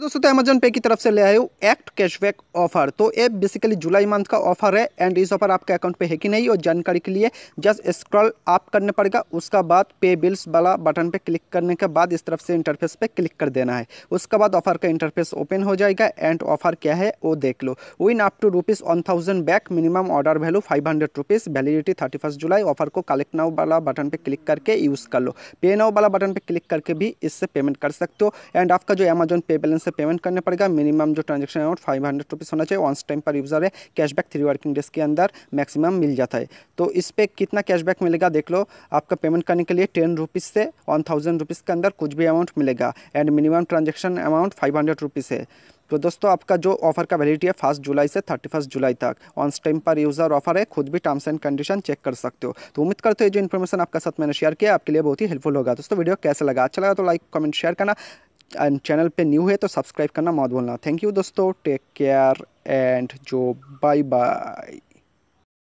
दोस्तों तो अमेजन पे की तरफ से ले आए हो एक्ट कैशबैक ऑफर तो ये बेसिकली जुलाई मंथ का ऑफर है एंड इस ऑफर आपके अकाउंट पे है कि नहीं और जानकारी के लिए जस्ट स्क्रॉल आप करने पड़ेगा उसका बाद पे बिल्स वाला बटन पे क्लिक करने के बाद इस तरफ से इंटरफेस पे क्लिक कर देना है उसके बाद ऑफर का इंटरफेस ओपन हो जाएगा एंड ऑफर क्या है वो देख लो win up to rupees one thousand back minimum order value five hundred rupees validity thirty first July offer को कलेक्ट नाउ वाला बटन पर क्लिक करके यूज़ कर लो पे नाउ वाला बटन पर क्लिक करके भी इससे पेमेंट कर सकते हो एंड आपका जो अमेजोन पे बैलेंस से पेमेंट करने पड़ेगा मिनिमम जो transaction amount five hundred rupees होना चाहिए ऑनस टाइम पर यूज़र है कैशबैक थ्री वर्किंग डेज के अंदर मैक्सिमम मिल जाता है तो इस पर कितना कैशबैक मिलेगा देख लो आपका पेमेंट करने के लिए टेन रुपीज़ से वन थाउजेंड रुपीज़ के अंदर कुछ भी अमाउंट मिलेगा and minimum transaction amount five hundred rupees है तो दोस्तों आपका जो ऑफर का वैलिडिटी है फर्स्ट जुलाई से थर्टी फर्स्ट जुलाई तक ऑन स्टेम पर यूज़र ऑफर है खुद भी टर्म्स एंड कंडीशन चेक कर सकते हो तो उम्मीद करते हो जो इन्फॉर्मेशन आपका साथ मैंने शेयर किया आपके लिए बहुत ही हेल्पफुल होगा दोस्तों वीडियो कैसे लगा अच्छा लगा तो लाइक कमेंट शेयर करना चैनल पे न्यू है तो सब्सक्राइब करना मत भूलना थैंक यू दोस्तों टेक केयर एंड जो बाय बाय